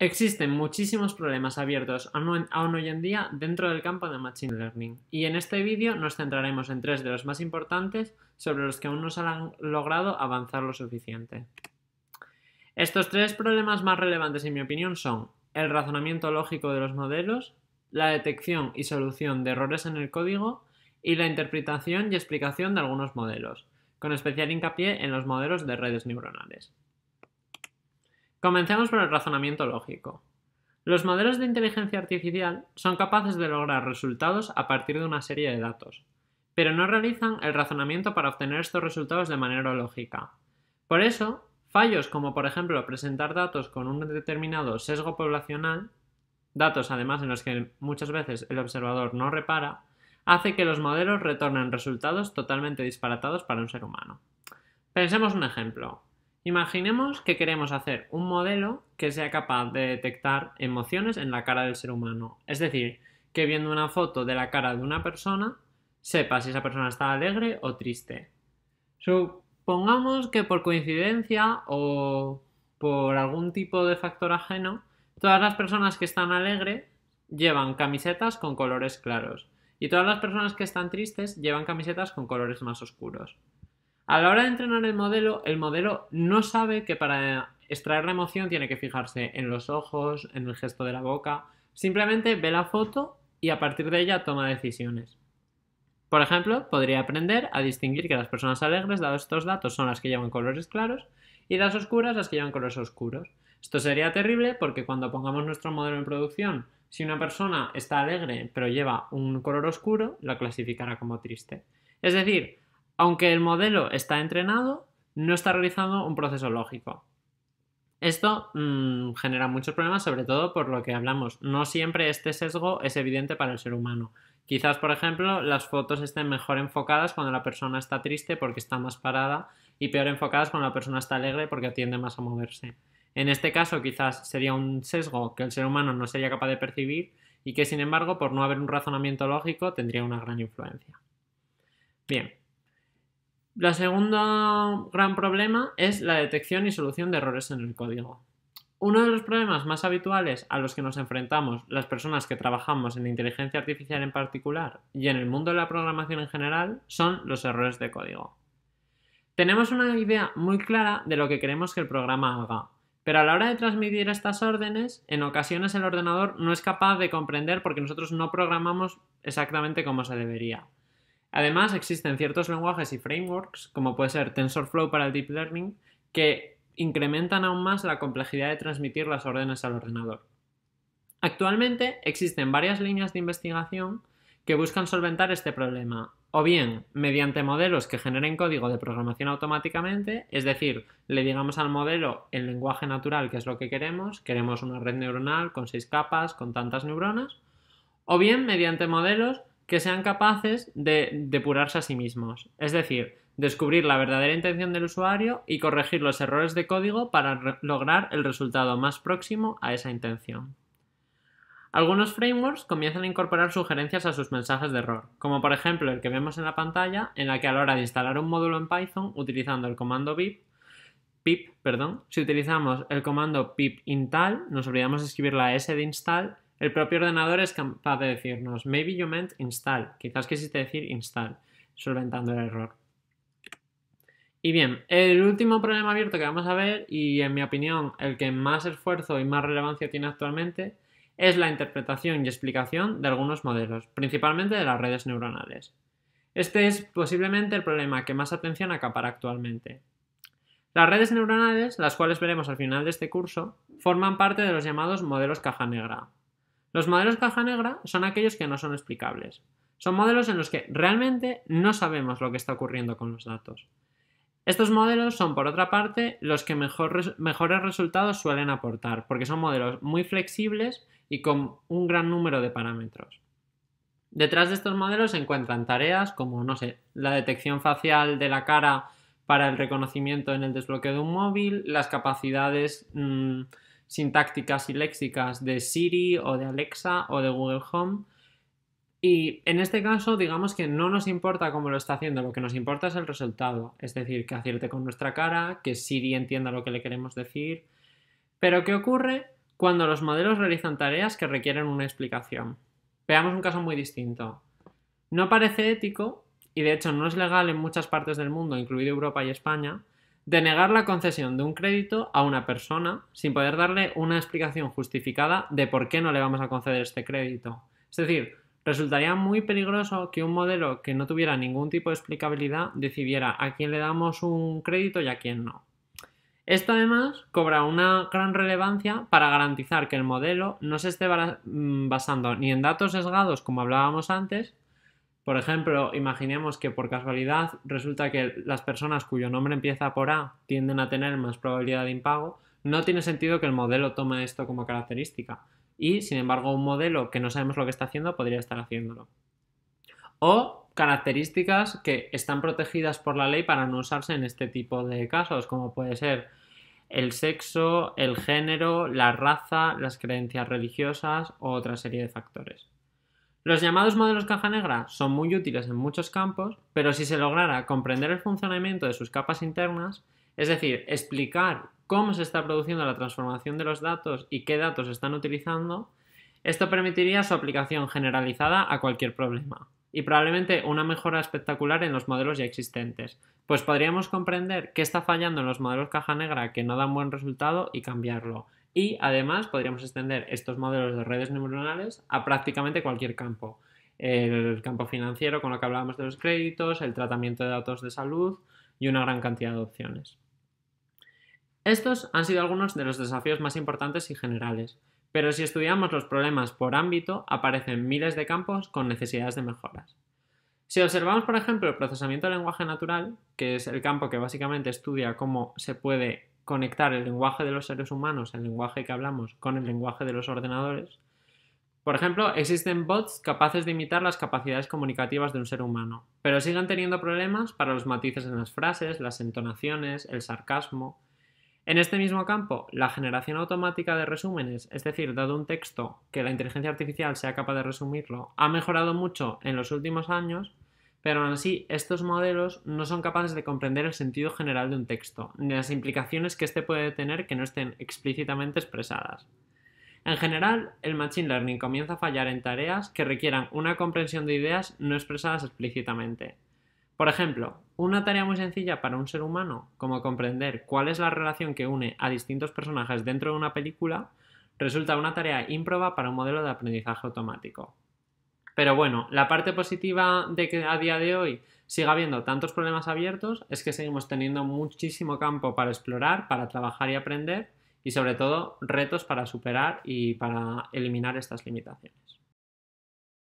Existen muchísimos problemas abiertos aún hoy en día dentro del campo de Machine Learning y en este vídeo nos centraremos en tres de los más importantes sobre los que aún no se han logrado avanzar lo suficiente. Estos tres problemas más relevantes en mi opinión son el razonamiento lógico de los modelos, la detección y solución de errores en el código y la interpretación y explicación de algunos modelos, con especial hincapié en los modelos de redes neuronales. Comencemos por el razonamiento lógico. Los modelos de inteligencia artificial son capaces de lograr resultados a partir de una serie de datos, pero no realizan el razonamiento para obtener estos resultados de manera lógica. Por eso, fallos como por ejemplo presentar datos con un determinado sesgo poblacional, datos además en los que muchas veces el observador no repara, hace que los modelos retornen resultados totalmente disparatados para un ser humano. Pensemos un ejemplo. Imaginemos que queremos hacer un modelo que sea capaz de detectar emociones en la cara del ser humano. Es decir, que viendo una foto de la cara de una persona, sepa si esa persona está alegre o triste. Supongamos que por coincidencia o por algún tipo de factor ajeno, todas las personas que están alegres llevan camisetas con colores claros y todas las personas que están tristes llevan camisetas con colores más oscuros. A la hora de entrenar el modelo, el modelo no sabe que para extraer la emoción tiene que fijarse en los ojos, en el gesto de la boca. Simplemente ve la foto y a partir de ella toma decisiones. Por ejemplo, podría aprender a distinguir que las personas alegres, dados estos datos, son las que llevan colores claros y las oscuras las que llevan colores oscuros. Esto sería terrible porque cuando pongamos nuestro modelo en producción, si una persona está alegre pero lleva un color oscuro, la clasificará como triste. Es decir, aunque el modelo está entrenado, no está realizando un proceso lógico. Esto mm, genera muchos problemas, sobre todo por lo que hablamos. No siempre este sesgo es evidente para el ser humano. Quizás, por ejemplo, las fotos estén mejor enfocadas cuando la persona está triste porque está más parada y peor enfocadas cuando la persona está alegre porque tiende más a moverse. En este caso, quizás sería un sesgo que el ser humano no sería capaz de percibir y que, sin embargo, por no haber un razonamiento lógico, tendría una gran influencia. Bien, la segunda gran problema es la detección y solución de errores en el código. Uno de los problemas más habituales a los que nos enfrentamos las personas que trabajamos en inteligencia artificial en particular y en el mundo de la programación en general son los errores de código. Tenemos una idea muy clara de lo que queremos que el programa haga, pero a la hora de transmitir estas órdenes, en ocasiones el ordenador no es capaz de comprender porque nosotros no programamos exactamente como se debería. Además, existen ciertos lenguajes y frameworks, como puede ser TensorFlow para el Deep Learning, que incrementan aún más la complejidad de transmitir las órdenes al ordenador. Actualmente existen varias líneas de investigación que buscan solventar este problema, o bien mediante modelos que generen código de programación automáticamente, es decir, le digamos al modelo el lenguaje natural que es lo que queremos, queremos una red neuronal con seis capas, con tantas neuronas, o bien mediante modelos que sean capaces de depurarse a sí mismos. Es decir, descubrir la verdadera intención del usuario y corregir los errores de código para lograr el resultado más próximo a esa intención. Algunos frameworks comienzan a incorporar sugerencias a sus mensajes de error, como por ejemplo el que vemos en la pantalla, en la que a la hora de instalar un módulo en Python utilizando el comando pip, pip perdón, si utilizamos el comando pip install, nos olvidamos de escribir la s de install el propio ordenador es capaz de decirnos, maybe you meant install, quizás quisiste decir install, solventando el error. Y bien, el último problema abierto que vamos a ver, y en mi opinión el que más esfuerzo y más relevancia tiene actualmente, es la interpretación y explicación de algunos modelos, principalmente de las redes neuronales. Este es posiblemente el problema que más atención acapara actualmente. Las redes neuronales, las cuales veremos al final de este curso, forman parte de los llamados modelos caja negra, los modelos caja negra son aquellos que no son explicables. Son modelos en los que realmente no sabemos lo que está ocurriendo con los datos. Estos modelos son, por otra parte, los que mejores resultados suelen aportar, porque son modelos muy flexibles y con un gran número de parámetros. Detrás de estos modelos se encuentran tareas como, no sé, la detección facial de la cara para el reconocimiento en el desbloqueo de un móvil, las capacidades mm, sintácticas y léxicas de Siri o de Alexa o de Google Home. Y en este caso, digamos que no nos importa cómo lo está haciendo, lo que nos importa es el resultado, es decir, que acierte con nuestra cara, que Siri entienda lo que le queremos decir. Pero, ¿qué ocurre cuando los modelos realizan tareas que requieren una explicación? Veamos un caso muy distinto. No parece ético, y de hecho no es legal en muchas partes del mundo, incluido Europa y España, Denegar la concesión de un crédito a una persona sin poder darle una explicación justificada de por qué no le vamos a conceder este crédito. Es decir, resultaría muy peligroso que un modelo que no tuviera ningún tipo de explicabilidad decidiera a quién le damos un crédito y a quién no. Esto además cobra una gran relevancia para garantizar que el modelo no se esté mm, basando ni en datos sesgados como hablábamos antes, por ejemplo, imaginemos que por casualidad resulta que las personas cuyo nombre empieza por A tienden a tener más probabilidad de impago, no tiene sentido que el modelo tome esto como característica. Y, sin embargo, un modelo que no sabemos lo que está haciendo podría estar haciéndolo. O características que están protegidas por la ley para no usarse en este tipo de casos, como puede ser el sexo, el género, la raza, las creencias religiosas o otra serie de factores. Los llamados modelos caja negra son muy útiles en muchos campos, pero si se lograra comprender el funcionamiento de sus capas internas, es decir, explicar cómo se está produciendo la transformación de los datos y qué datos están utilizando, esto permitiría su aplicación generalizada a cualquier problema y probablemente una mejora espectacular en los modelos ya existentes, pues podríamos comprender qué está fallando en los modelos caja negra que no dan buen resultado y cambiarlo, y además podríamos extender estos modelos de redes neuronales a prácticamente cualquier campo. El campo financiero, con lo que hablábamos de los créditos, el tratamiento de datos de salud y una gran cantidad de opciones. Estos han sido algunos de los desafíos más importantes y generales, pero si estudiamos los problemas por ámbito, aparecen miles de campos con necesidades de mejoras. Si observamos, por ejemplo, el procesamiento del lenguaje natural, que es el campo que básicamente estudia cómo se puede conectar el lenguaje de los seres humanos, el lenguaje que hablamos, con el lenguaje de los ordenadores. Por ejemplo, existen bots capaces de imitar las capacidades comunicativas de un ser humano, pero siguen teniendo problemas para los matices en las frases, las entonaciones, el sarcasmo. En este mismo campo, la generación automática de resúmenes, es decir, dado un texto que la inteligencia artificial sea capaz de resumirlo, ha mejorado mucho en los últimos años, pero aún así estos modelos no son capaces de comprender el sentido general de un texto, ni las implicaciones que éste puede tener que no estén explícitamente expresadas. En general, el Machine Learning comienza a fallar en tareas que requieran una comprensión de ideas no expresadas explícitamente. Por ejemplo, una tarea muy sencilla para un ser humano, como comprender cuál es la relación que une a distintos personajes dentro de una película, resulta una tarea ímproba para un modelo de aprendizaje automático. Pero bueno, la parte positiva de que a día de hoy siga habiendo tantos problemas abiertos es que seguimos teniendo muchísimo campo para explorar, para trabajar y aprender y sobre todo retos para superar y para eliminar estas limitaciones.